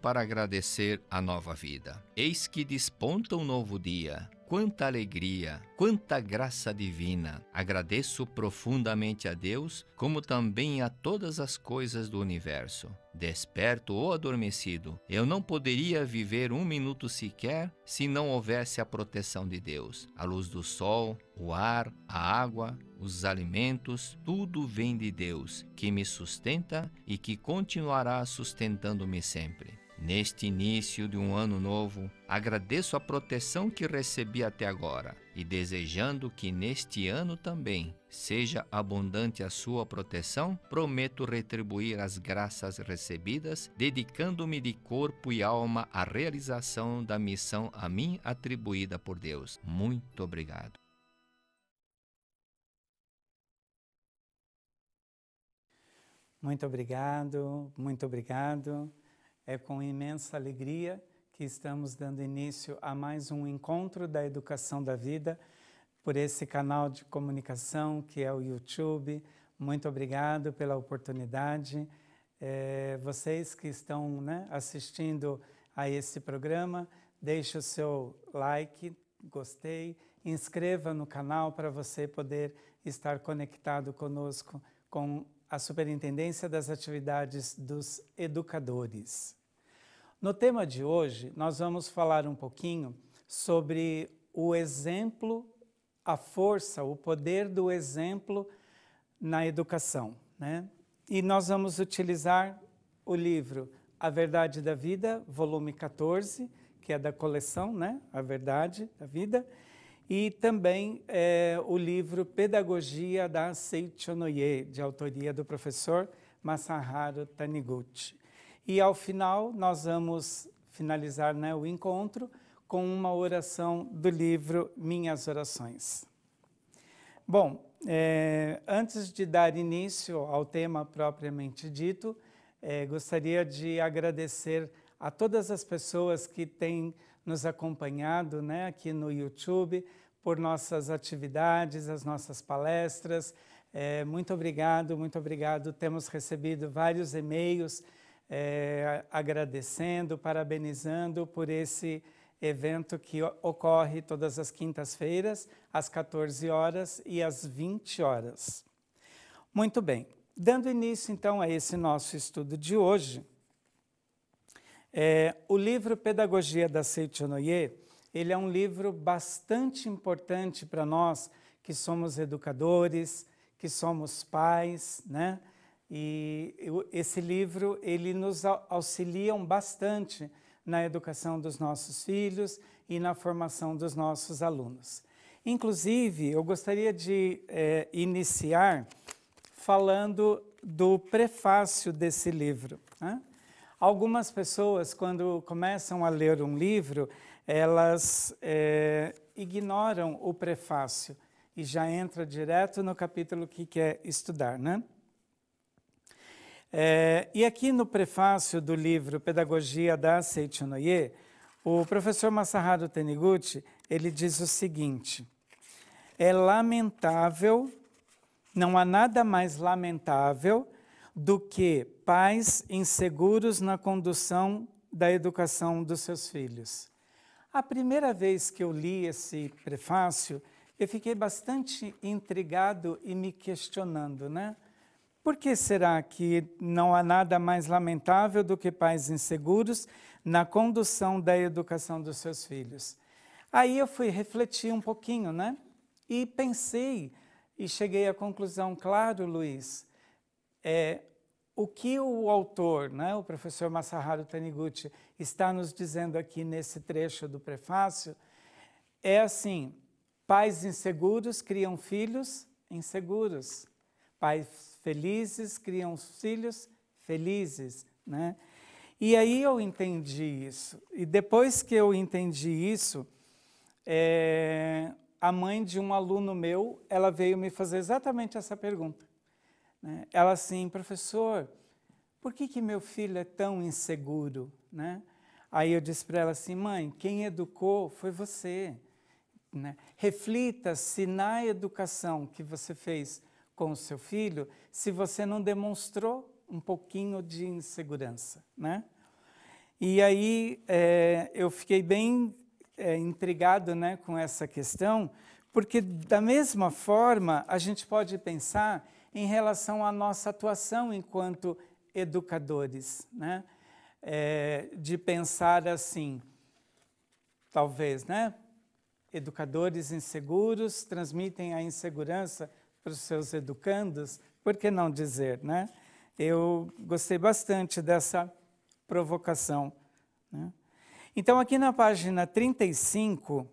para agradecer a nova vida. Eis que desponta um novo dia quanta alegria, quanta graça divina! Agradeço profundamente a Deus, como também a todas as coisas do universo. Desperto ou adormecido, eu não poderia viver um minuto sequer se não houvesse a proteção de Deus. A luz do sol, o ar, a água, os alimentos, tudo vem de Deus, que me sustenta e que continuará sustentando-me sempre. Neste início de um ano novo, agradeço a proteção que recebi até agora e desejando que neste ano também seja abundante a sua proteção, prometo retribuir as graças recebidas, dedicando-me de corpo e alma à realização da missão a mim atribuída por Deus. Muito obrigado. Muito obrigado, muito obrigado. É com imensa alegria que estamos dando início a mais um encontro da educação da vida por esse canal de comunicação que é o YouTube. Muito obrigado pela oportunidade. É, vocês que estão né, assistindo a esse programa, deixe o seu like, gostei, inscreva no canal para você poder estar conectado conosco com a Superintendência das Atividades dos Educadores. No tema de hoje, nós vamos falar um pouquinho sobre o exemplo, a força, o poder do exemplo na educação. Né? E nós vamos utilizar o livro A Verdade da Vida, volume 14, que é da coleção, né? A Verdade da Vida, e também é, o livro Pedagogia da Seichonoye, de autoria do professor Masaharu Taniguchi. E ao final, nós vamos finalizar né, o encontro com uma oração do livro Minhas Orações. Bom, é, antes de dar início ao tema propriamente dito, é, gostaria de agradecer a todas as pessoas que têm nos acompanhado né, aqui no YouTube por nossas atividades, as nossas palestras. É, muito obrigado, muito obrigado. Temos recebido vários e-mails é, agradecendo, parabenizando por esse evento que ocorre todas as quintas-feiras, às 14 horas e às 20 horas. Muito bem, dando início então a esse nosso estudo de hoje, é, o livro Pedagogia da Seichonoye, ele é um livro bastante importante para nós que somos educadores, que somos pais, né? E esse livro, ele nos auxiliam bastante na educação dos nossos filhos e na formação dos nossos alunos. Inclusive, eu gostaria de é, iniciar falando do prefácio desse livro. Né? Algumas pessoas, quando começam a ler um livro, elas é, ignoram o prefácio e já entra direto no capítulo que quer estudar, né? É, e aqui no prefácio do livro Pedagogia da Seichonoye, o professor Masaharu Teniguchi ele diz o seguinte, é lamentável, não há nada mais lamentável do que pais inseguros na condução da educação dos seus filhos. A primeira vez que eu li esse prefácio, eu fiquei bastante intrigado e me questionando, né? Por que será que não há nada mais lamentável do que pais inseguros na condução da educação dos seus filhos? Aí eu fui refletir um pouquinho, né? E pensei e cheguei à conclusão, claro, Luiz, é, o que o autor, né, o professor Masaharu Taniguchi, está nos dizendo aqui nesse trecho do prefácio é assim: pais inseguros criam filhos inseguros, pais felizes criam filhos felizes, né? E aí eu entendi isso. E depois que eu entendi isso, é, a mãe de um aluno meu, ela veio me fazer exatamente essa pergunta. Né? Ela assim, professor, por que que meu filho é tão inseguro, né? Aí eu disse para ela assim, mãe, quem educou foi você. Né? Reflita se na educação que você fez com o seu filho se você não demonstrou um pouquinho de insegurança, né? E aí é, eu fiquei bem é, intrigado né, com essa questão, porque da mesma forma a gente pode pensar em relação à nossa atuação enquanto educadores, né? É, de pensar assim, talvez, né? Educadores inseguros transmitem a insegurança para os seus educandos, por que não dizer, né? Eu gostei bastante dessa provocação. Né? Então, aqui na página 35,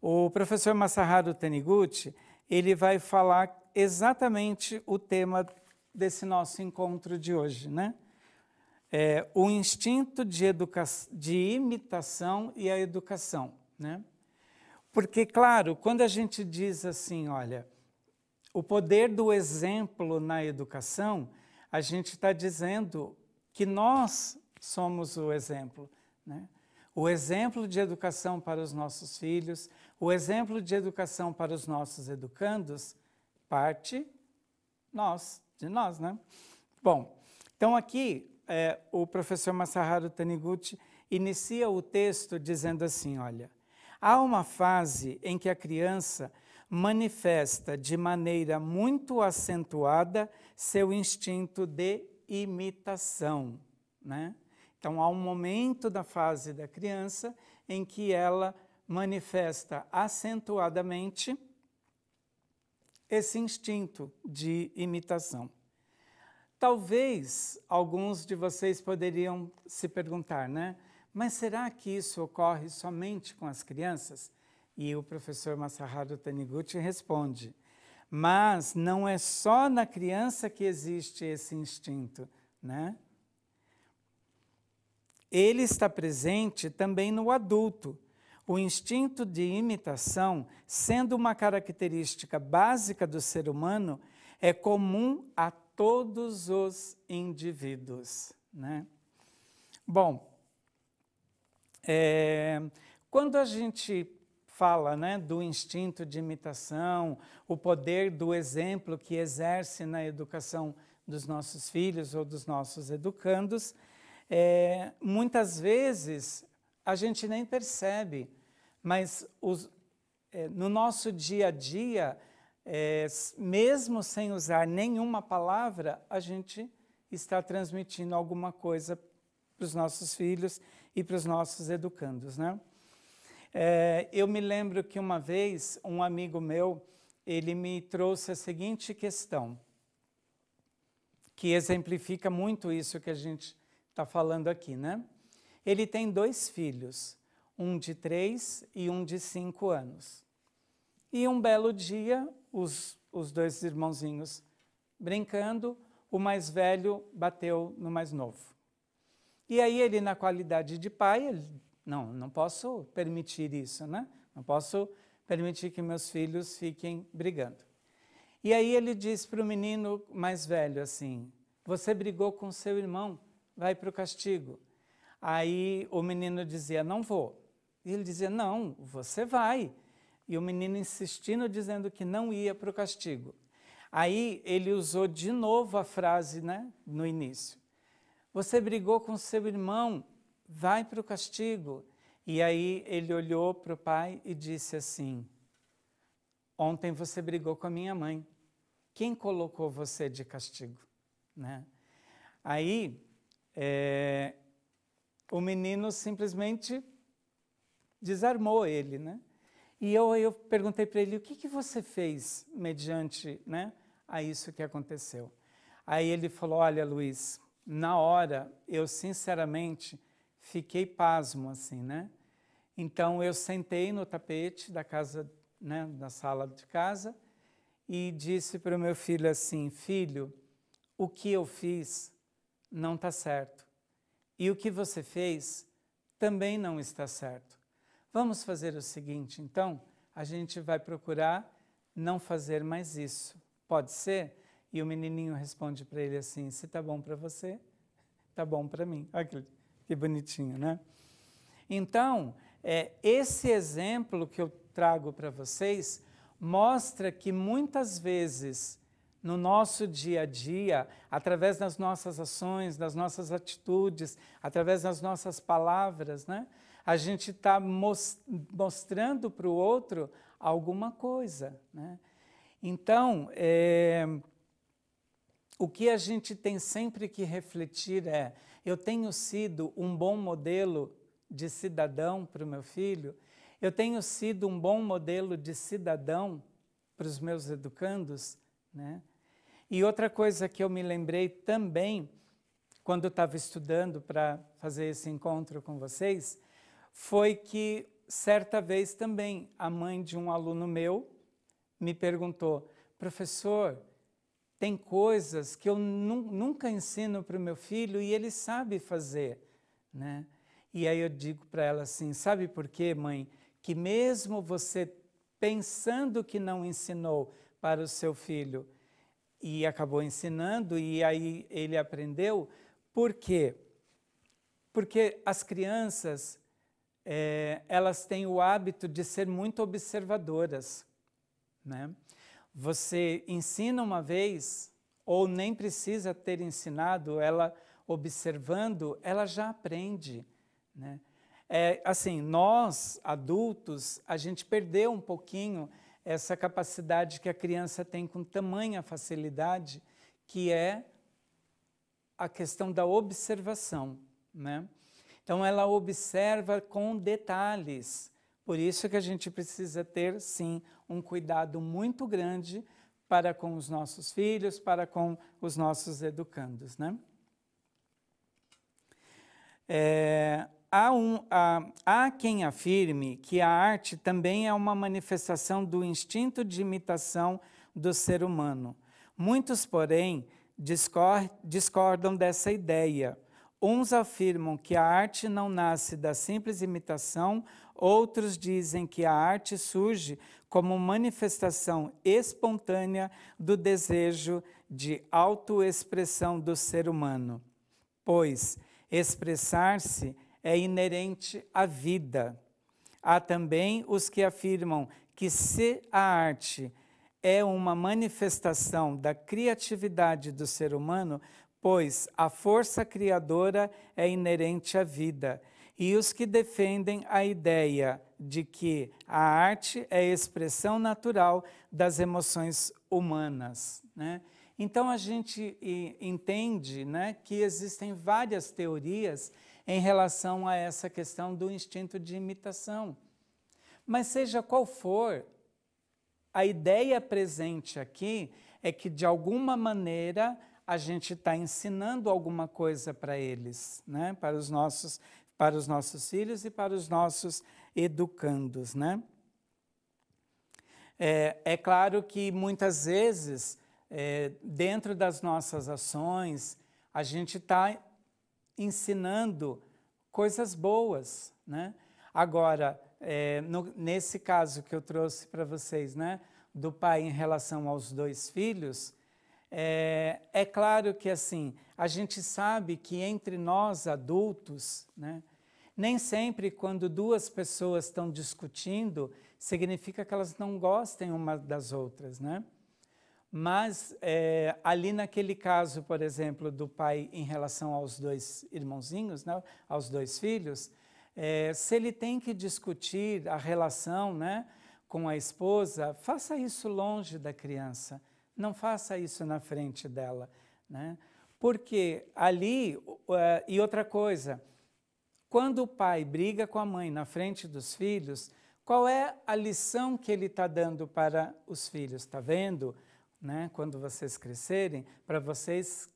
o professor Masaharu Taniguchi, ele vai falar exatamente o tema desse nosso encontro de hoje, né? É, o instinto de, de imitação e a educação, né? Porque, claro, quando a gente diz assim, olha, o poder do exemplo na educação, a gente está dizendo que nós somos o exemplo. Né? O exemplo de educação para os nossos filhos, o exemplo de educação para os nossos educandos, parte nós, de nós, né? Bom, então aqui é, o professor Masaharu Taniguchi inicia o texto dizendo assim, olha, Há uma fase em que a criança manifesta de maneira muito acentuada seu instinto de imitação. Né? Então, há um momento da fase da criança em que ela manifesta acentuadamente esse instinto de imitação. Talvez alguns de vocês poderiam se perguntar, né? Mas será que isso ocorre somente com as crianças? E o professor Masaharu Taniguchi responde: mas não é só na criança que existe esse instinto, né? Ele está presente também no adulto. O instinto de imitação, sendo uma característica básica do ser humano, é comum a todos os indivíduos, né? Bom, é, quando a gente fala né, do instinto de imitação, o poder do exemplo que exerce na educação dos nossos filhos ou dos nossos educandos, é, muitas vezes a gente nem percebe, mas os, é, no nosso dia a dia, é, mesmo sem usar nenhuma palavra, a gente está transmitindo alguma coisa para os nossos filhos, e para os nossos educandos, né? É, eu me lembro que uma vez um amigo meu ele me trouxe a seguinte questão, que exemplifica muito isso que a gente está falando aqui, né? Ele tem dois filhos, um de três e um de cinco anos. E um belo dia, os, os dois irmãozinhos brincando, o mais velho bateu no mais novo. E aí ele, na qualidade de pai, ele, não, não posso permitir isso, né? Não posso permitir que meus filhos fiquem brigando. E aí ele diz para o menino mais velho assim: Você brigou com seu irmão, vai para o castigo. Aí o menino dizia: Não vou. E ele dizia: Não, você vai. E o menino insistindo, dizendo que não ia para o castigo. Aí ele usou de novo a frase né, no início: você brigou com seu irmão, vai para o castigo. E aí ele olhou para o pai e disse assim: Ontem você brigou com a minha mãe. Quem colocou você de castigo? Né? Aí é, o menino simplesmente desarmou ele, né? E eu, eu perguntei para ele, o que, que você fez mediante né, a isso que aconteceu? Aí ele falou, olha Luiz, na hora, eu sinceramente fiquei pasmo, assim, né? Então eu sentei no tapete da casa, né, sala de casa e disse para o meu filho assim: Filho, o que eu fiz não está certo e o que você fez também não está certo. Vamos fazer o seguinte, então, a gente vai procurar não fazer mais isso. Pode ser? E o menininho responde para ele assim: se tá bom para você, tá bom para mim. Olha que, que bonitinho, né? Então, é, esse exemplo que eu trago para vocês mostra que muitas vezes no nosso dia a dia, através das nossas ações, das nossas atitudes, através das nossas palavras, né? A gente está mostrando para o outro alguma coisa, né? Então, é, o que a gente tem sempre que refletir é: eu tenho sido um bom modelo de cidadão para o meu filho? Eu tenho sido um bom modelo de cidadão para os meus educandos? Né? E outra coisa que eu me lembrei também, quando estava estudando para fazer esse encontro com vocês, foi que certa vez também a mãe de um aluno meu me perguntou: professor, tem coisas que eu nu nunca ensino para o meu filho e ele sabe fazer, né? E aí eu digo para ela assim: sabe por quê, mãe? Que mesmo você pensando que não ensinou para o seu filho e acabou ensinando e aí ele aprendeu, por quê? Porque as crianças é, elas têm o hábito de ser muito observadoras, né? Você ensina uma vez, ou nem precisa ter ensinado, ela observando, ela já aprende. Né? É, assim, nós adultos, a gente perdeu um pouquinho essa capacidade que a criança tem com tamanha facilidade, que é a questão da observação, né? Então ela observa com detalhes por isso que a gente precisa ter, sim, um cuidado muito grande para com os nossos filhos, para com os nossos educandos, né? É, há, um, há, há quem afirme que a arte também é uma manifestação do instinto de imitação do ser humano. Muitos, porém, discordam dessa ideia Uns afirmam que a arte não nasce da simples imitação, outros dizem que a arte surge como manifestação espontânea do desejo de autoexpressão do ser humano, pois expressar-se é inerente à vida. Há também os que afirmam que se a arte é uma manifestação da criatividade do ser humano, pois a força criadora é inerente à vida, e os que defendem a ideia de que a arte é expressão natural das emoções humanas. Né? Então a gente entende né, que existem várias teorias em relação a essa questão do instinto de imitação. Mas seja qual for, a ideia presente aqui é que de alguma maneira a gente está ensinando alguma coisa para eles, né? para, os nossos, para os nossos filhos e para os nossos educandos. Né? É, é claro que muitas vezes, é, dentro das nossas ações, a gente está ensinando coisas boas. Né? Agora, é, no, nesse caso que eu trouxe para vocês, né, do pai em relação aos dois filhos, é, é claro que assim, a gente sabe que entre nós adultos, né, nem sempre quando duas pessoas estão discutindo, significa que elas não gostem uma das outras, né? Mas é, ali naquele caso, por exemplo, do pai em relação aos dois irmãozinhos, né, aos dois filhos, é, se ele tem que discutir a relação né, com a esposa, faça isso longe da criança não faça isso na frente dela, né? Porque ali, uh, e outra coisa, quando o pai briga com a mãe na frente dos filhos, qual é a lição que ele está dando para os filhos? Está vendo? Né? Quando vocês crescerem, para vocês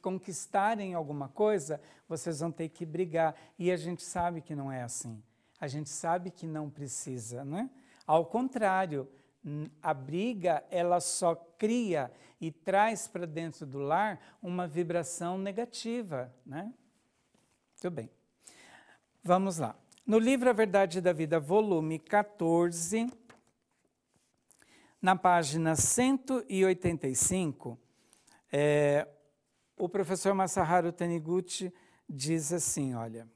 conquistarem alguma coisa, vocês vão ter que brigar. E a gente sabe que não é assim. A gente sabe que não precisa, né? Ao contrário, a briga, ela só cria e traz para dentro do lar uma vibração negativa, né? Muito bem. Vamos lá. No livro A Verdade da Vida, volume 14, na página 185, é, eh, o professor Masaharu Taniguchi diz assim, olha...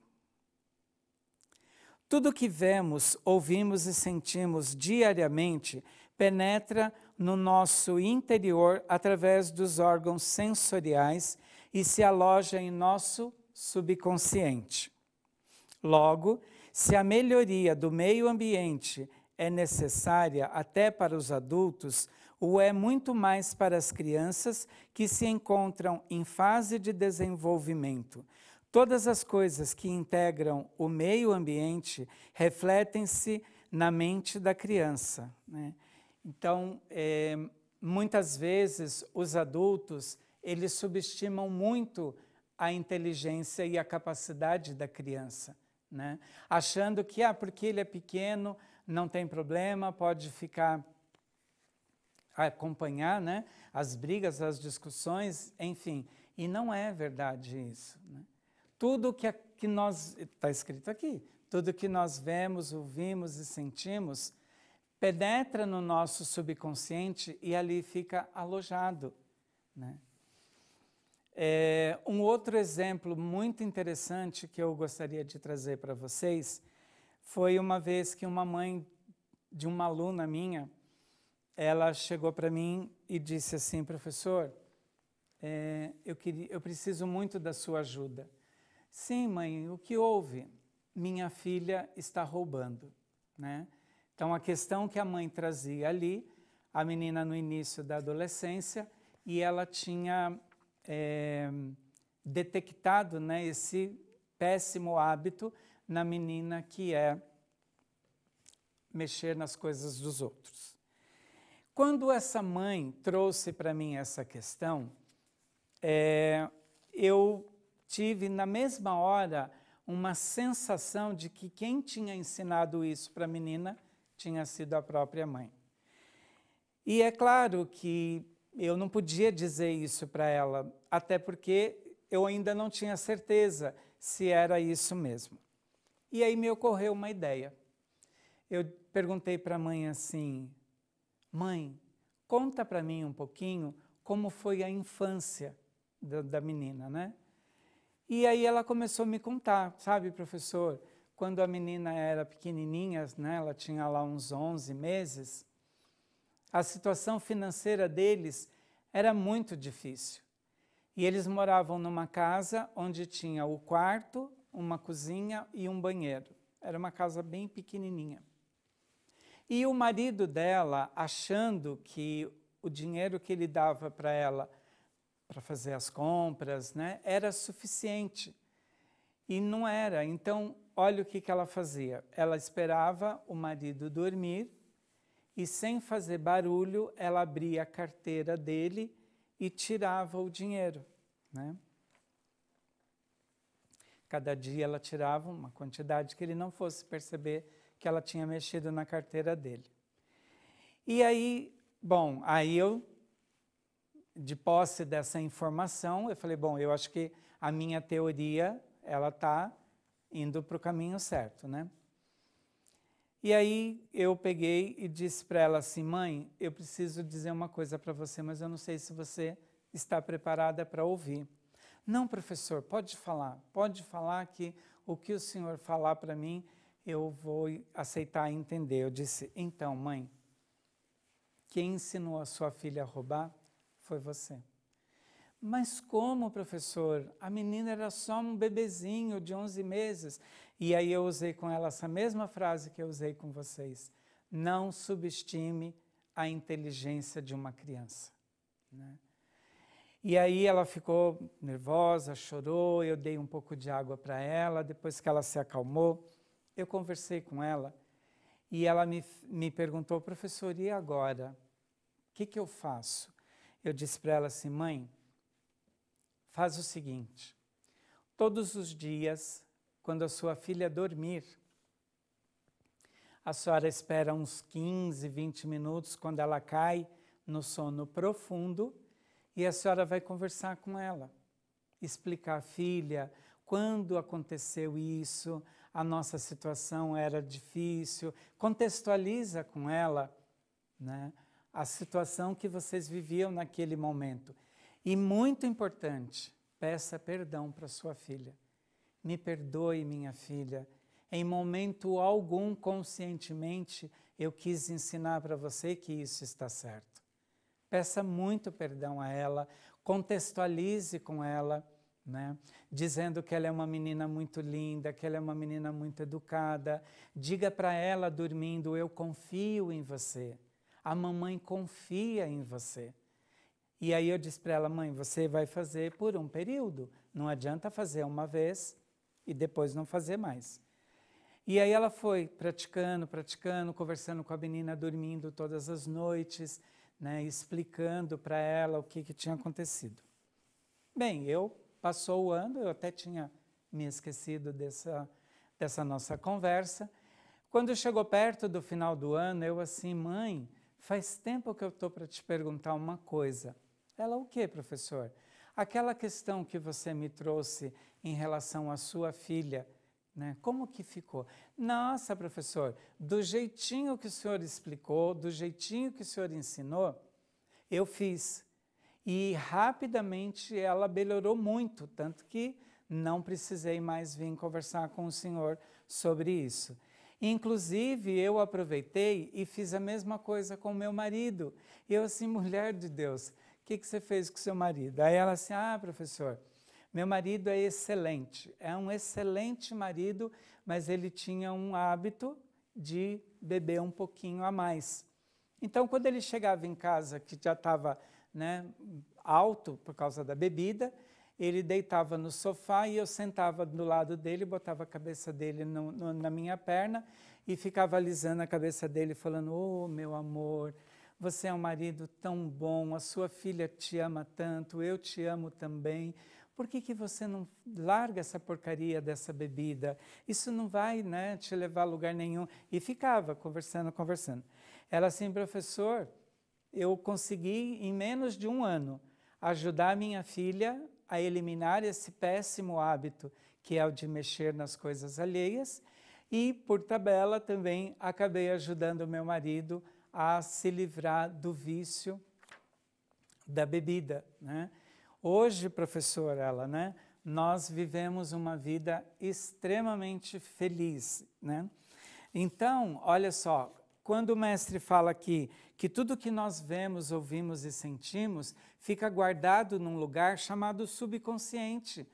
Tudo que vemos, ouvimos e sentimos diariamente penetra no nosso interior através dos órgãos sensoriais e se aloja em nosso subconsciente. Logo, se a melhoria do meio ambiente é necessária até para os adultos, o é muito mais para as crianças que se encontram em fase de desenvolvimento, Todas as coisas que integram o meio ambiente refletem-se na mente da criança. Né? Então, é, muitas vezes os adultos eles subestimam muito a inteligência e a capacidade da criança, né? achando que ah, porque ele é pequeno não tem problema, pode ficar acompanhar né? as brigas, as discussões, enfim. E não é verdade isso. Né? Tudo que, que nós, está escrito aqui, tudo que nós vemos, ouvimos e sentimos penetra no nosso subconsciente e ali fica alojado. Né? É, um outro exemplo muito interessante que eu gostaria de trazer para vocês foi uma vez que uma mãe de uma aluna minha, ela chegou para mim e disse assim, professor, é, eu, queria, eu preciso muito da sua ajuda. Sim, mãe, o que houve? Minha filha está roubando, né? Então a questão que a mãe trazia ali, a menina no início da adolescência e ela tinha é, detectado, né, esse péssimo hábito na menina que é mexer nas coisas dos outros. Quando essa mãe trouxe para mim essa questão, é, eu tive na mesma hora uma sensação de que quem tinha ensinado isso para a menina tinha sido a própria mãe. E é claro que eu não podia dizer isso para ela, até porque eu ainda não tinha certeza se era isso mesmo. E aí me ocorreu uma ideia. Eu perguntei para a mãe assim: Mãe, conta para mim um pouquinho como foi a infância da, da menina, né? E aí ela começou a me contar, sabe, professor, quando a menina era pequenininha, né, ela tinha lá uns 11 meses, a situação financeira deles era muito difícil. E eles moravam numa casa onde tinha o quarto, uma cozinha e um banheiro. Era uma casa bem pequenininha. E o marido dela, achando que o dinheiro que ele dava para ela para fazer as compras, né? Era suficiente. E não era. Então, olha o que, que ela fazia. Ela esperava o marido dormir e, sem fazer barulho, ela abria a carteira dele e tirava o dinheiro. Né? Cada dia ela tirava uma quantidade que ele não fosse perceber que ela tinha mexido na carteira dele. E aí, bom, aí eu de posse dessa informação, eu falei, bom, eu acho que a minha teoria, ela está indo para o caminho certo, né? E aí eu peguei e disse para ela assim, mãe, eu preciso dizer uma coisa para você, mas eu não sei se você está preparada para ouvir. Não, professor, pode falar, pode falar que o que o senhor falar para mim, eu vou aceitar e entender. Eu disse, então, mãe, quem ensinou a sua filha a roubar foi você. Mas como, professor? A menina era só um bebezinho de 11 meses. E aí eu usei com ela essa mesma frase que eu usei com vocês. Não subestime a inteligência de uma criança. Né? E aí ela ficou nervosa, chorou, eu dei um pouco de água para ela. Depois que ela se acalmou, eu conversei com ela e ela me, me perguntou, professor, e agora? O que, que eu faço? eu disse para ela assim: mãe, faz o seguinte, todos os dias, quando a sua filha dormir, a senhora espera uns 15, 20 minutos quando ela cai no sono profundo e a senhora vai conversar com ela, explicar à filha quando aconteceu isso, a nossa situação era difícil, contextualiza com ela, né? a situação que vocês viviam naquele momento. E muito importante, peça perdão para sua filha. Me perdoe, minha filha. Em momento algum, conscientemente, eu quis ensinar para você que isso está certo. Peça muito perdão a ela, contextualize com ela, né? dizendo que ela é uma menina muito linda, que ela é uma menina muito educada. Diga para ela dormindo: Eu confio em você. A mamãe confia em você. E aí eu disse para ela, mãe, você vai fazer por um período. Não adianta fazer uma vez e depois não fazer mais. E aí ela foi praticando, praticando, conversando com a menina, dormindo todas as noites, né, explicando para ela o que, que tinha acontecido. Bem, eu passou o ano, eu até tinha me esquecido dessa, dessa nossa conversa. Quando chegou perto do final do ano, eu assim, mãe, Faz tempo que eu estou para te perguntar uma coisa. Ela, o que, professor? Aquela questão que você me trouxe em relação à sua filha, né? Como que ficou? Nossa, professor, do jeitinho que o senhor explicou, do jeitinho que o senhor ensinou, eu fiz. E rapidamente ela melhorou muito, tanto que não precisei mais vir conversar com o senhor sobre isso. Inclusive, eu aproveitei e fiz a mesma coisa com meu marido. Eu assim, mulher de Deus, o que, que você fez com seu marido? Aí ela assim, ah, professor, meu marido é excelente, é um excelente marido, mas ele tinha um hábito de beber um pouquinho a mais. Então, quando ele chegava em casa, que já estava né, alto por causa da bebida, ele deitava no sofá e eu sentava do lado dele, botava a cabeça dele no, no, na minha perna e ficava alisando a cabeça dele, falando: Oh, meu amor, você é um marido tão bom, a sua filha te ama tanto, eu te amo também. Por que, que você não larga essa porcaria dessa bebida? Isso não vai né, te levar a lugar nenhum. E ficava conversando, conversando. Ela assim, professor, eu consegui em menos de um ano ajudar minha filha a eliminar esse péssimo hábito que é o de mexer nas coisas alheias e, por tabela, também acabei ajudando meu marido a se livrar do vício da bebida. Né? Hoje, professor, ela, né? Nós vivemos uma vida extremamente feliz, né? Então, olha só, quando o mestre fala aqui que tudo que nós vemos, ouvimos e sentimos fica guardado num lugar chamado subconsciente.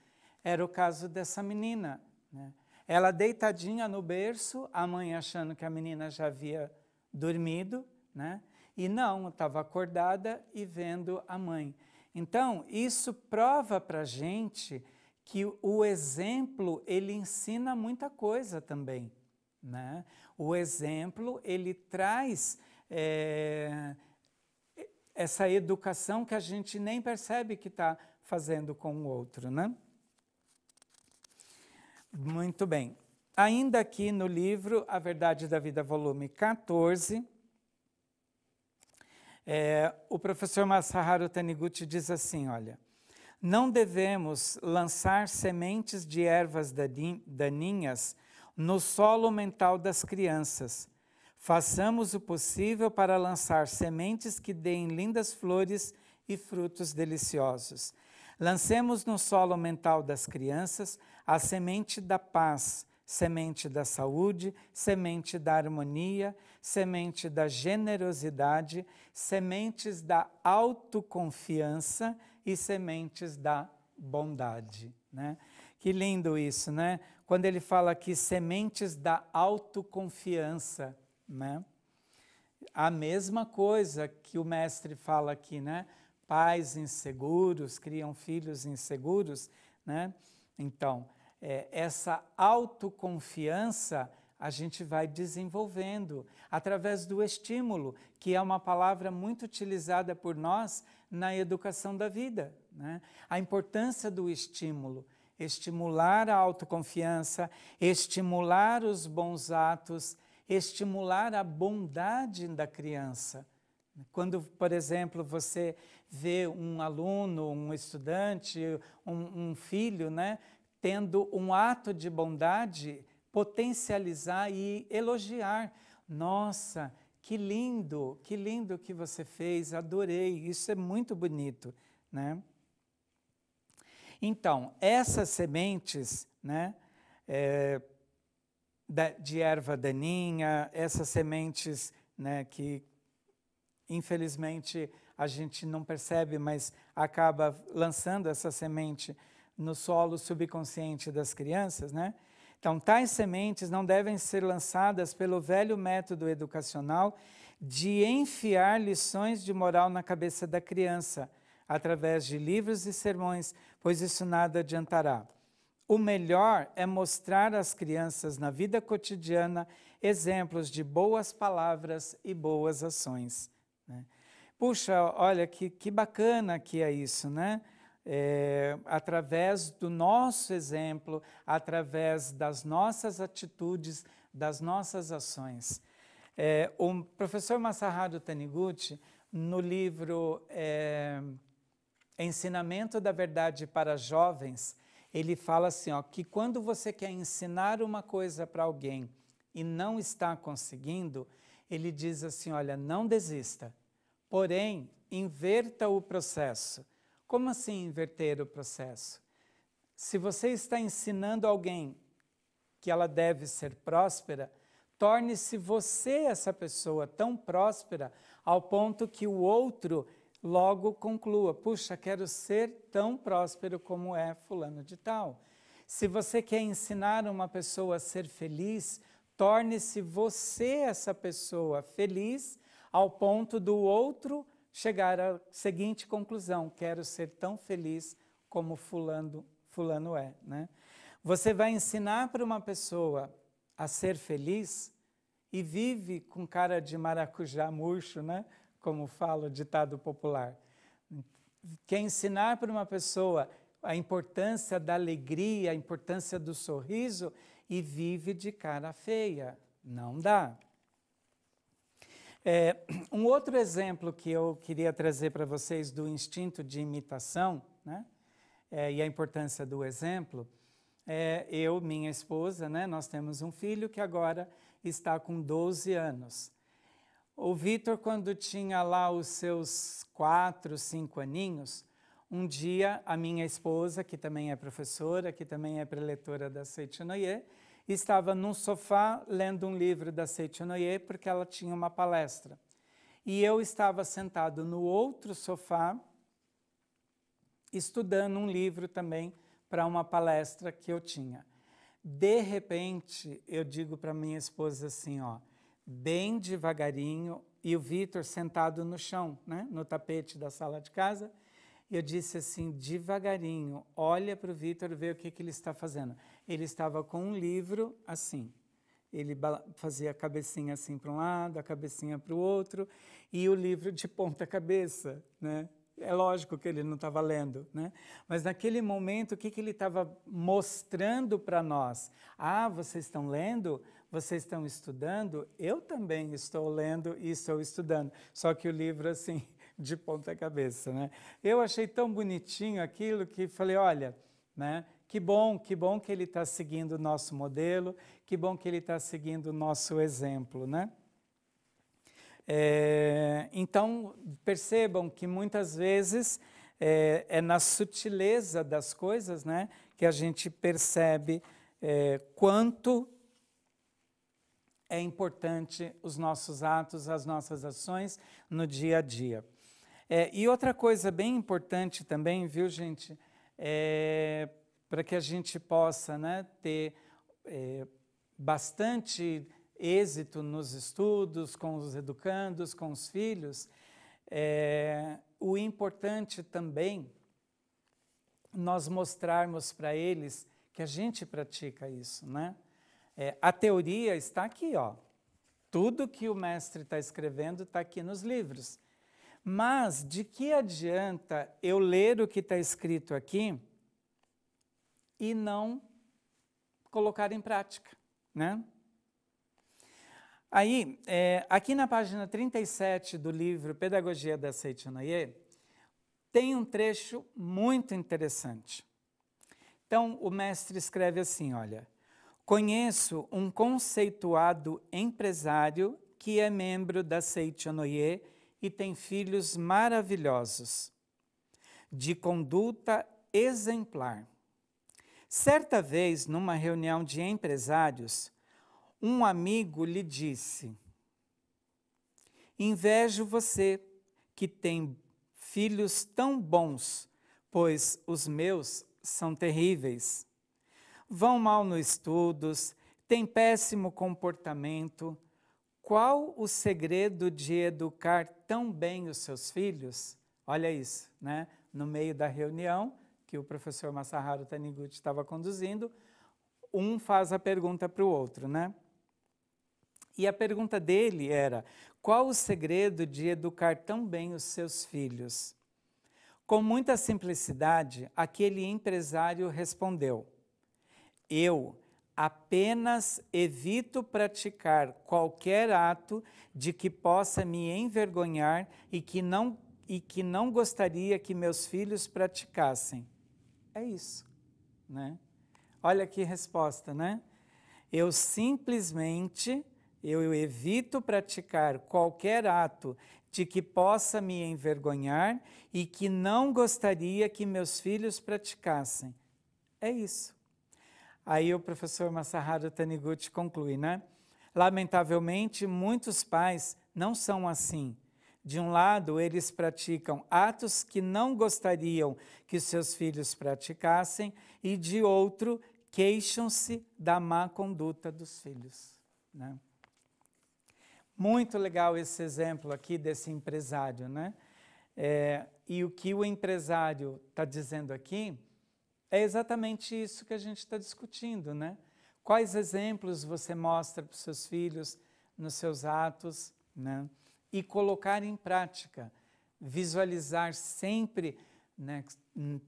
Era o caso dessa menina. Né? Ela deitadinha no berço, a mãe achando que a menina já havia dormido, né? e não, estava acordada e vendo a mãe. Então, isso prova para a gente que o exemplo ele ensina muita coisa também. Né? O exemplo ele traz é, essa educação que a gente nem percebe que está fazendo com o outro. Né? Muito bem. Ainda aqui no livro A Verdade da Vida, volume 14, é, o professor Masaharu Taniguchi diz assim: olha, não devemos lançar sementes de ervas daninhas no solo mental das crianças. Façamos o possível para lançar sementes que deem lindas flores e frutos deliciosos. Lancemos no solo mental das crianças a semente da paz, semente da saúde, semente da harmonia, semente da generosidade, sementes da autoconfiança e sementes da bondade. Né? Que lindo isso, né? quando ele fala aqui sementes da autoconfiança, né? A mesma coisa que o mestre fala aqui, né? Pais inseguros criam filhos inseguros, né? Então, é, essa autoconfiança a gente vai desenvolvendo através do estímulo, que é uma palavra muito utilizada por nós na educação da vida. Né? A importância do estímulo estimular a autoconfiança, estimular os bons atos, estimular a bondade da criança. Quando, por exemplo, você vê um aluno, um estudante, um, um filho, né, tendo um ato de bondade, potencializar e elogiar. Nossa, que lindo, que lindo que você fez, adorei, isso é muito bonito, né? Então, essas sementes né, é, de erva daninha, essas sementes né, que infelizmente a gente não percebe, mas acaba lançando essa semente no solo subconsciente das crianças, né? Então, tais sementes não devem ser lançadas pelo velho método educacional de enfiar lições de moral na cabeça da criança, através de livros e sermões, pois isso nada adiantará. O melhor é mostrar às crianças na vida cotidiana exemplos de boas palavras e boas ações. Né? Puxa, olha que, que bacana que é isso, né? É, através do nosso exemplo, através das nossas atitudes, das nossas ações. É, o professor Masaharu Taniguchi, no livro é, Ensinamento da Verdade para Jovens, ele fala assim, ó, que quando você quer ensinar uma coisa para alguém e não está conseguindo, ele diz assim, olha, não desista. Porém, inverta o processo. Como assim inverter o processo? Se você está ensinando alguém que ela deve ser próspera, torne-se você essa pessoa tão próspera ao ponto que o outro logo conclua: puxa, quero ser tão próspero como é Fulano de Tal. Se você quer ensinar uma pessoa a ser feliz, torne-se você essa pessoa feliz ao ponto do outro chegar à seguinte conclusão: quero ser tão feliz como Fulano, fulano é. Né? Você vai ensinar para uma pessoa a ser feliz e vive com cara de maracujá murcho, né? como fala o ditado popular. Quer ensinar para uma pessoa a importância da alegria, a importância do sorriso e vive de cara feia. Não dá. É, um outro exemplo que eu queria trazer para vocês do instinto de imitação né, é, e a importância do exemplo. É, eu, minha esposa, né, nós temos um filho que agora está com 12 anos. O Vitor, quando tinha lá os seus quatro, cinco aninhos, um dia a minha esposa, que também é professora, que também é preletora da Seitinoye, estava num sofá lendo um livro da Seitinoye porque ela tinha uma palestra. E eu estava sentado no outro sofá estudando um livro também para uma palestra que eu tinha. De repente, eu digo para minha esposa assim, ó, bem devagarinho, e o Vitor sentado no chão, né, no tapete da sala de casa. E eu disse assim, devagarinho, olha para o Vitor ver o que, que ele está fazendo. Ele estava com um livro assim. Ele fazia a cabecinha assim para um lado, a cabecinha para o outro, e o livro de ponta cabeça, né? É lógico que ele não estava lendo, né? Mas naquele momento, o que, que ele estava mostrando para nós? Ah, vocês estão lendo? vocês estão estudando, eu também estou lendo e estou estudando. Só que o livro, assim, de ponta cabeça, né? Eu achei tão bonitinho aquilo que falei, olha, né? Que bom, que bom que ele está seguindo o nosso modelo, que bom que ele está seguindo o nosso exemplo, né? É, então, percebam que muitas vezes é, é, na sutileza das coisas né, que a gente percebe é, quanto é importante os nossos atos, as nossas ações no dia a dia. É, e outra coisa bem importante também, viu, gente, é, para que a gente possa né, ter é, bastante êxito nos estudos, com os educandos, com os filhos, é, o importante também nós mostrarmos para eles que a gente pratica isso, né? É, a teoria está aqui, ó. Tudo que o mestre está escrevendo está aqui nos livros. Mas de que adianta eu ler o que está escrito aqui e não colocar em prática, né? Aí, é, aqui na página 37 do livro Pedagogia da Seitonoye, tem um trecho muito interessante. Então, o mestre escreve assim, olha, Conheço um conceituado empresário que é membro da Seitianoye e tem filhos maravilhosos, de conduta exemplar. Certa vez, numa reunião de empresários, um amigo lhe disse: Invejo você que tem filhos tão bons, pois os meus são terríveis vão mal nos estudos, têm péssimo comportamento. Qual o segredo de educar tão bem os seus filhos? Olha isso, né? No meio da reunião que o professor Masaharu Taniguchi estava conduzindo, um faz a pergunta para o outro, né? E a pergunta dele era: qual o segredo de educar tão bem os seus filhos? Com muita simplicidade, aquele empresário respondeu: eu apenas evito praticar qualquer ato de que possa me envergonhar e que não, e que não gostaria que meus filhos praticassem. É isso, né? Olha que resposta, né? Eu simplesmente eu evito praticar qualquer ato de que possa me envergonhar e que não gostaria que meus filhos praticassem. É isso. Aí o professor Masaharu Taniguchi conclui, né? Lamentavelmente, muitos pais não são assim. De um lado, eles praticam atos que não gostariam que seus filhos praticassem, e de outro, queixam-se da má conduta dos filhos. Né? Muito legal esse exemplo aqui desse empresário, né? É, e o que o empresário está dizendo aqui é exatamente isso que a gente está discutindo, né? Quais exemplos você mostra para os seus filhos nos seus atos, né? E colocar em prática, visualizar sempre, né?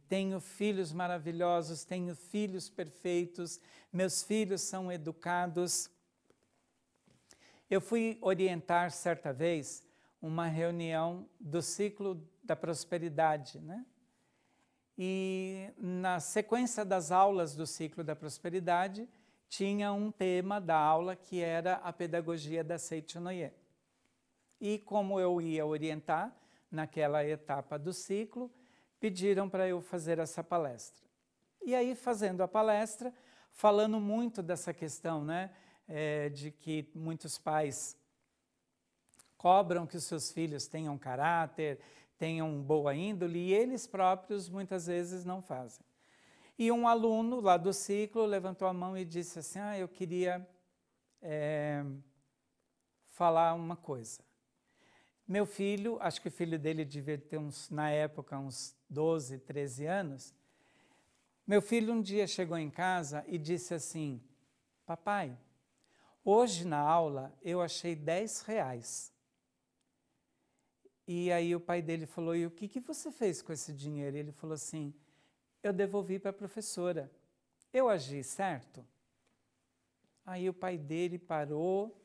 Tenho filhos maravilhosos, tenho filhos perfeitos, meus filhos são educados. Eu fui orientar certa vez uma reunião do ciclo da prosperidade, né? e na sequência das aulas do ciclo da prosperidade tinha um tema da aula que era a pedagogia da Seichonoye. E como eu ia orientar naquela etapa do ciclo, pediram para eu fazer essa palestra. E aí fazendo a palestra, falando muito dessa questão, né, é, de que muitos pais cobram que os seus filhos tenham caráter, tenham boa índole e eles próprios muitas vezes não fazem. E um aluno lá do ciclo levantou a mão e disse assim: Ah, eu queria é, falar uma coisa. Meu filho, acho que o filho dele devia ter uns, na época, uns 12, 13 anos. Meu filho um dia chegou em casa e disse assim: Papai, hoje na aula eu achei 10 reais. E aí o pai dele falou: E o que, que você fez com esse dinheiro? E ele falou assim: Eu devolvi para a professora. Eu agi certo? Aí o pai dele parou,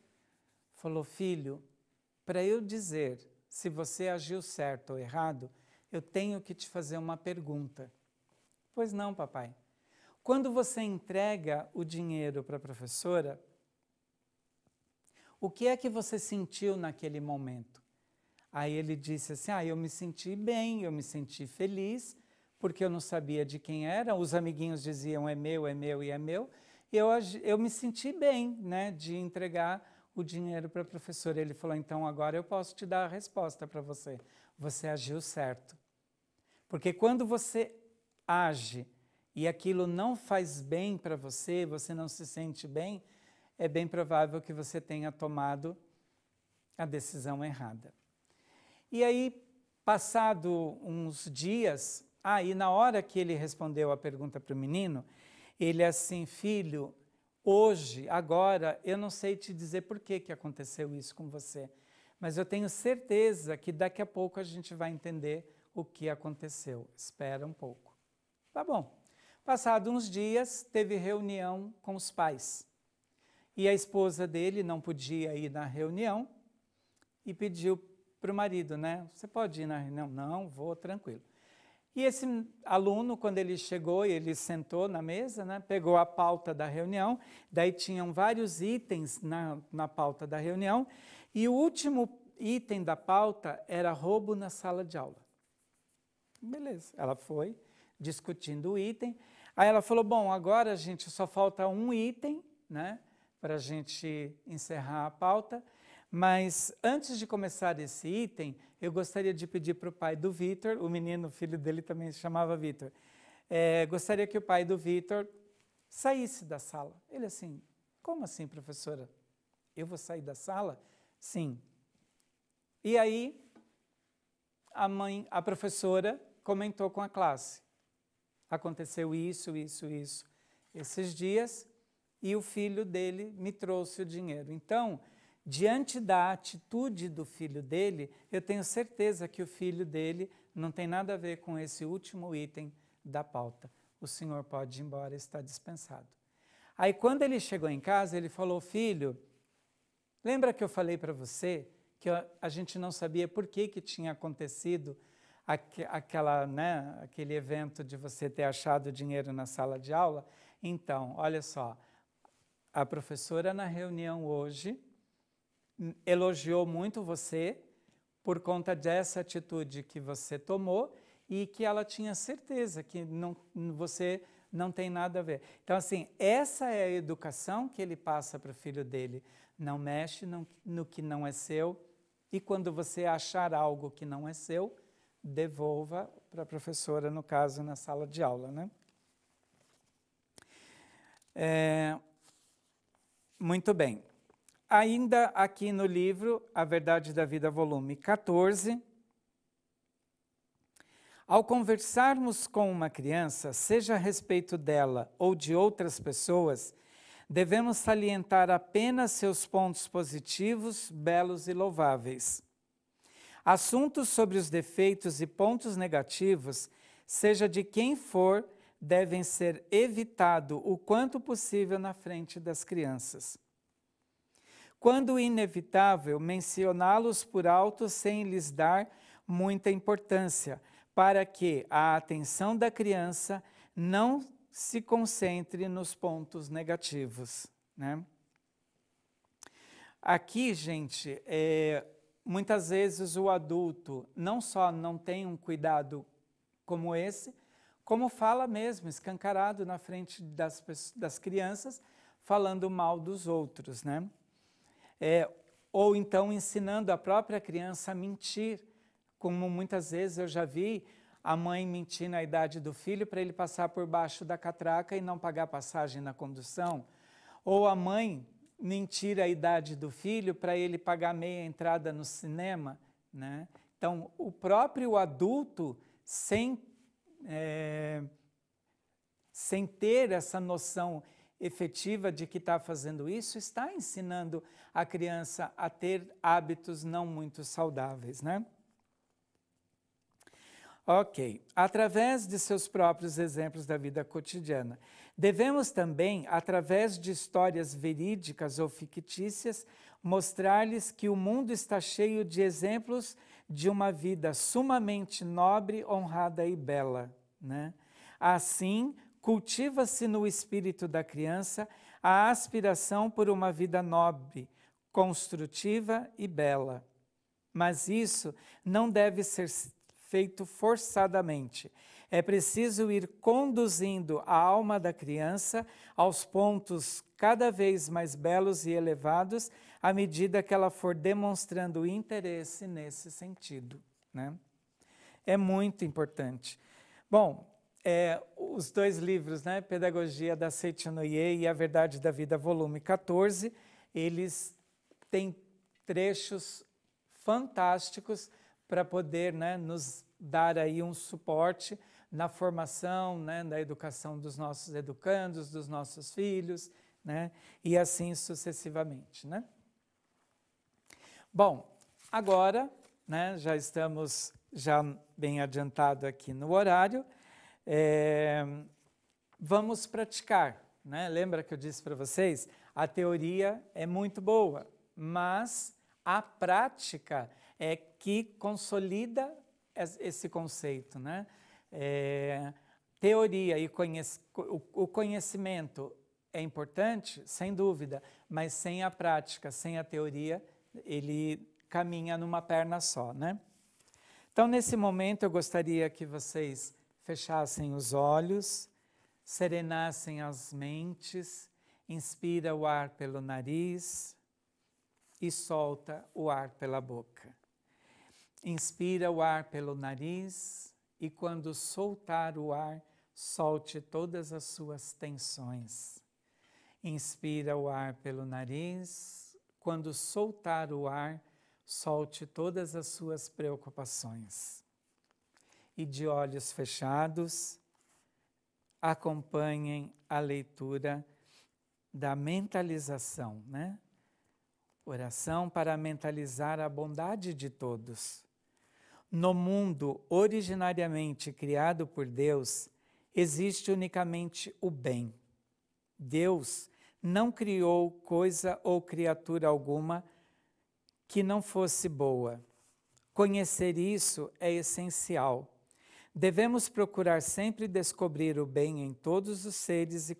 falou: Filho, para eu dizer se você agiu certo ou errado, eu tenho que te fazer uma pergunta. Pois não, papai. Quando você entrega o dinheiro para a professora, o que é que você sentiu naquele momento? Aí ele disse assim: Ah, eu me senti bem, eu me senti feliz, porque eu não sabia de quem era. Os amiguinhos diziam: É meu, é meu e é meu. E eu, eu me senti bem né, de entregar o dinheiro para a professora. Ele falou: Então agora eu posso te dar a resposta para você. Você agiu certo. Porque quando você age e aquilo não faz bem para você, você não se sente bem, é bem provável que você tenha tomado a decisão errada. E aí, passado uns dias, aí ah, na hora que ele respondeu a pergunta para o menino, ele assim, filho, hoje, agora, eu não sei te dizer por que, que aconteceu isso com você, mas eu tenho certeza que daqui a pouco a gente vai entender o que aconteceu. Espera um pouco. Tá bom. Passado uns dias, teve reunião com os pais. E a esposa dele não podia ir na reunião e pediu para o marido, né? Você pode ir na reunião? Não, vou, tranquilo. E esse aluno, quando ele chegou e ele sentou na mesa, né, pegou a pauta da reunião, daí tinham vários itens na, na pauta da reunião, e o último item da pauta era roubo na sala de aula. Beleza, ela foi discutindo o item. Aí ela falou: Bom, agora, a gente, só falta um item, né, para a gente encerrar a pauta. Mas antes de começar esse item, eu gostaria de pedir para o pai do Vitor, o menino, o filho dele também se chamava Vitor, é, gostaria que o pai do Vitor saísse da sala. Ele assim, como assim, professora? Eu vou sair da sala? Sim. E aí, a mãe, a professora comentou com a classe. Aconteceu isso, isso, isso, esses dias, e o filho dele me trouxe o dinheiro. Então, diante da atitude do filho dele, eu tenho certeza que o filho dele não tem nada a ver com esse último item da pauta. O senhor pode ir embora, está dispensado. Aí quando ele chegou em casa, ele falou: Filho, lembra que eu falei para você que a gente não sabia por que, que tinha acontecido aquela, né, aquele evento de você ter achado dinheiro na sala de aula? Então, olha só, a professora na reunião hoje elogiou muito você por conta dessa atitude que você tomou e que ela tinha certeza que não, você não tem nada a ver. Então, assim, essa é a educação que ele passa para o filho dele. Não mexe no, no que não é seu e quando você achar algo que não é seu, devolva para a professora, no caso, na sala de aula, né? É, muito bem ainda aqui no livro A Verdade da Vida, volume 14, ao conversarmos com uma criança, seja a respeito dela ou de outras pessoas, devemos salientar apenas seus pontos positivos, belos e louváveis. Assuntos sobre os defeitos e pontos negativos, seja de quem for, devem ser evitados o quanto possível na frente das crianças quando inevitável, mencioná-los por alto sem lhes dar muita importância, para que a atenção da criança não se concentre nos pontos negativos. Né? Aqui, gente, é, muitas vezes o adulto não só não tem um cuidado como esse, como fala mesmo, escancarado na frente das, das crianças, falando mal dos outros, né? É, ou então ensinando a própria criança a mentir, como muitas vezes eu já vi a mãe mentir na idade do filho para ele passar por baixo da catraca e não pagar passagem na condução, ou a mãe mentir a idade do filho para ele pagar meia entrada no cinema, né? Então, o próprio adulto, sem, é, sem ter essa noção efetiva de que está fazendo isso está ensinando a criança a ter hábitos não muito saudáveis, né? Ok, através de seus próprios exemplos da vida cotidiana. Devemos também, através de histórias verídicas ou fictícias, mostrar-lhes que o mundo está cheio de exemplos de uma vida sumamente nobre, honrada e bela. Né? Assim, cultiva-se no espírito da criança a aspiração por uma vida nobre, construtiva e bela. Mas isso não deve ser feito forçadamente. É preciso ir conduzindo a alma da criança aos pontos cada vez mais belos e elevados à medida que ela for demonstrando interesse nesse sentido. Né? É muito importante. Bom, é, os dois livros, né, Pedagogia da Seichinoye e A Verdade da Vida, volume 14, eles têm trechos fantásticos para poder né, nos dar aí um suporte na formação, né, na educação dos nossos educandos, dos nossos filhos, né, e assim sucessivamente. Né? Bom, agora, né, já estamos já bem adiantado aqui no horário, é, vamos praticar. Né? Lembra que eu disse para vocês? A teoria é muito boa, mas a prática é que consolida esse conceito. Né? É, teoria e conhec o conhecimento é importante, sem dúvida, mas sem a prática, sem a teoria, ele caminha numa perna só, né? Então, nesse momento, eu gostaria que vocês fechassem os olhos, serenassem as mentes, inspira o ar pelo nariz e solta o ar pela boca. Inspira o ar pelo nariz e quando soltar o ar, solte todas as suas tensões. Inspira o ar pelo nariz, quando soltar o ar, solte todas as suas preocupações e de olhos fechados, acompanhem a leitura da mentalização, né? Oração para mentalizar a bondade de todos. No mundo originariamente criado por Deus, existe unicamente o bem. Deus não criou coisa ou criatura alguma que não fosse boa. Conhecer isso é essencial Devemos procurar sempre descobrir o bem em todos os seres e,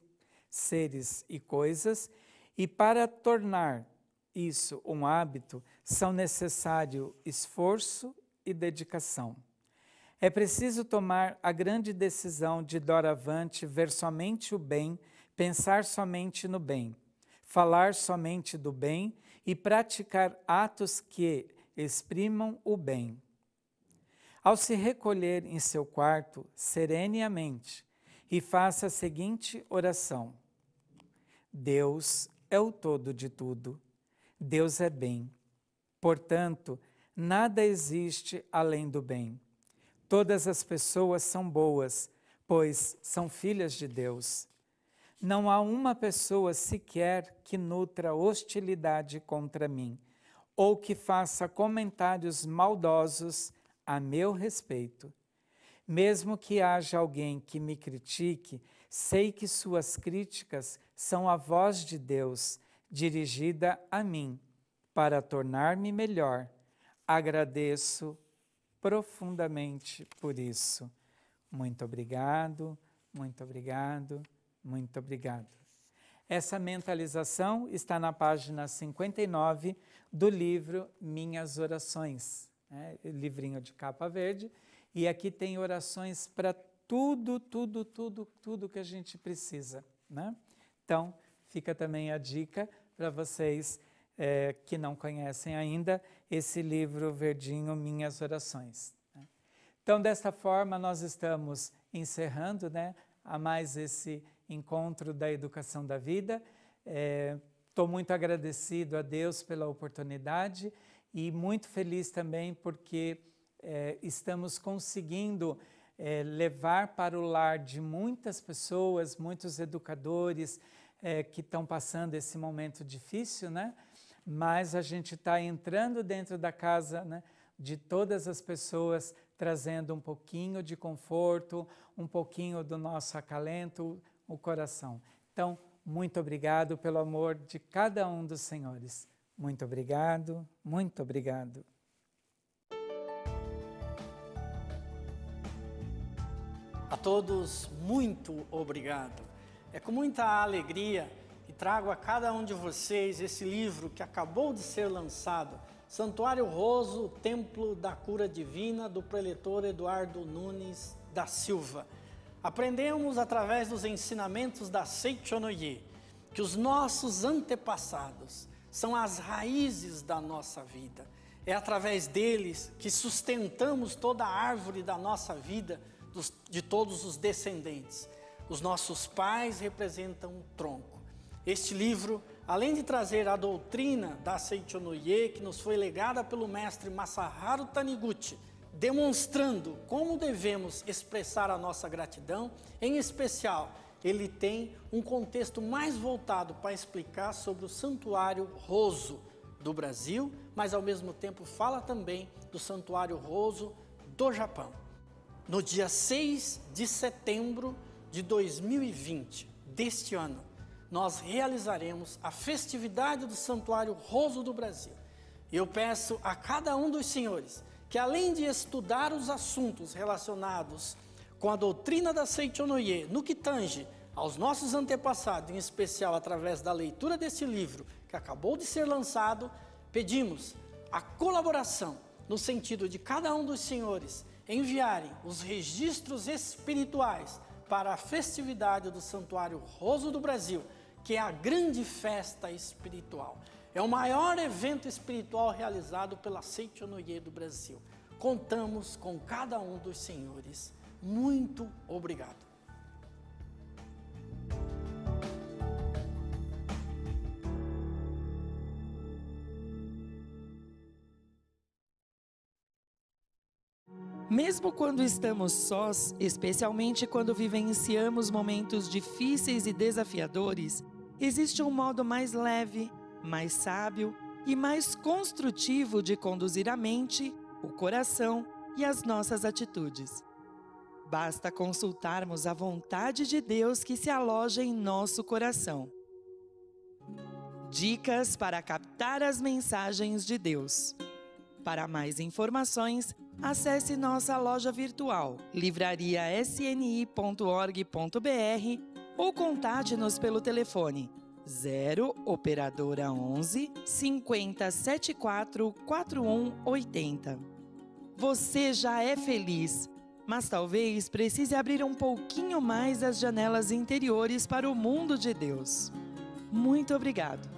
seres e coisas, e para tornar isso um hábito, são necessários esforço e dedicação. É preciso tomar a grande decisão de doravante ver somente o bem, pensar somente no bem, falar somente do bem e praticar atos que exprimam o bem ao se recolher em seu quarto serenamente e faça a seguinte oração: Deus é o todo de tudo, Deus é bem. Portanto, nada existe além do bem. Todas as pessoas são boas, pois são filhas de Deus. Não há uma pessoa sequer que nutra hostilidade contra mim, ou que faça comentários maldosos a meu respeito. Mesmo que haja alguém que me critique, sei que suas críticas são a voz de Deus dirigida a mim para tornar-me melhor. Agradeço profundamente por isso. Muito obrigado, muito obrigado, muito obrigado. Essa mentalização está na página 59 do livro Minhas Orações né? livrinho de capa verde. E aqui tem orações para tudo, tudo, tudo, tudo que a gente precisa. Né? Então, fica também a dica para vocês é, que não conhecem ainda esse livro verdinho, Minhas Orações. Né? Então, desta forma, nós estamos encerrando né, a mais esse encontro da Educação da Vida. Estou eh, é, muito agradecido a Deus pela oportunidade e muito feliz também porque é, estamos conseguindo é, levar para o lar de muitas pessoas, muitos educadores é, que estão passando esse momento difícil, né? Mas a gente está entrando dentro da casa, né? De todas as pessoas, trazendo um pouquinho de conforto, um pouquinho do nosso acalento, o coração. Então, muito obrigado pelo amor de cada um dos senhores. Muito obrigado, muito obrigado. A todos, muito obrigado. É com muita alegria que trago a cada um de vocês esse livro que acabou de ser lançado, Santuário Roso, Templo da Cura Divina, do preletor Eduardo Nunes da Silva. Aprendemos através dos ensinamentos da Seichonoye que os nossos antepassados são as raízes da nossa vida. É através deles que sustentamos toda a árvore da nossa vida, dos, de todos os descendentes. Os nossos pais representam o tronco. Este livro, além de trazer a doutrina da Seichonoye, que nos foi legada pelo mestre Masaharu Taniguchi, demonstrando como devemos expressar a nossa gratidão, em especial ele tem um contexto mais voltado para explicar sobre o Santuário Roso do Brasil, mas ao mesmo tempo fala também do Santuário Roso do Japão. No dia 6 de setembro de 2020, deste ano, nós realizaremos a festividade do Santuário Roso do Brasil. Eu peço a cada um dos senhores que, além de estudar os assuntos relacionados com a doutrina da Seitonoye, no que tange aos nossos antepassados, em especial através da leitura desse livro que acabou de ser lançado, pedimos a colaboração no sentido de cada um dos senhores enviarem os registros espirituais para a festividade do Santuário Roso do Brasil, que é a grande festa espiritual. É o maior evento espiritual realizado pela Seitonoye do Brasil. Contamos com cada um dos senhores muito obrigado. Mesmo quando estamos sós, especialmente quando vivenciamos momentos difíceis e desafiadores, existe um modo mais leve, mais sábio e mais construtivo de conduzir a mente, o coração e as nossas atitudes. Basta consultarmos a vontade de Deus que se aloja em nosso coração. Dicas para captar as mensagens de Deus. Para mais informações, acesse nossa loja virtual livrariasni.org.br ou contate-nos pelo telefone 0 operadora 11 5074 4180. Você já é feliz mas talvez precise abrir um pouquinho mais as janelas interiores para o mundo de Deus. Muito obrigado.